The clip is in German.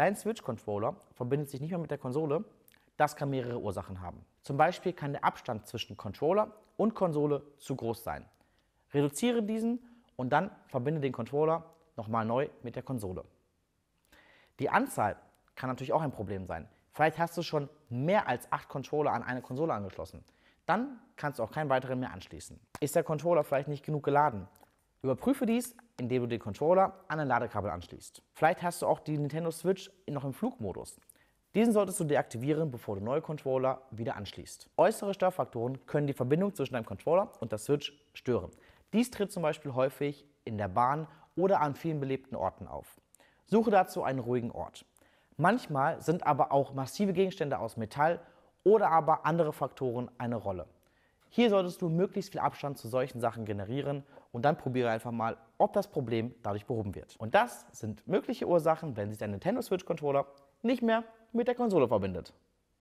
Dein Switch-Controller verbindet sich nicht mehr mit der Konsole. Das kann mehrere Ursachen haben. Zum Beispiel kann der Abstand zwischen Controller und Konsole zu groß sein. Reduziere diesen und dann verbinde den Controller nochmal neu mit der Konsole. Die Anzahl kann natürlich auch ein Problem sein. Vielleicht hast du schon mehr als acht Controller an eine Konsole angeschlossen. Dann kannst du auch keinen weiteren mehr anschließen. Ist der Controller vielleicht nicht genug geladen? Überprüfe dies, indem du den Controller an ein Ladekabel anschließt. Vielleicht hast du auch die Nintendo Switch noch im Flugmodus. Diesen solltest du deaktivieren, bevor du neue Controller wieder anschließt. Äußere Störfaktoren können die Verbindung zwischen deinem Controller und der Switch stören. Dies tritt zum Beispiel häufig in der Bahn oder an vielen belebten Orten auf. Suche dazu einen ruhigen Ort. Manchmal sind aber auch massive Gegenstände aus Metall oder aber andere Faktoren eine Rolle. Hier solltest du möglichst viel Abstand zu solchen Sachen generieren und dann probiere einfach mal, ob das Problem dadurch behoben wird. Und das sind mögliche Ursachen, wenn sich dein Nintendo Switch Controller nicht mehr mit der Konsole verbindet.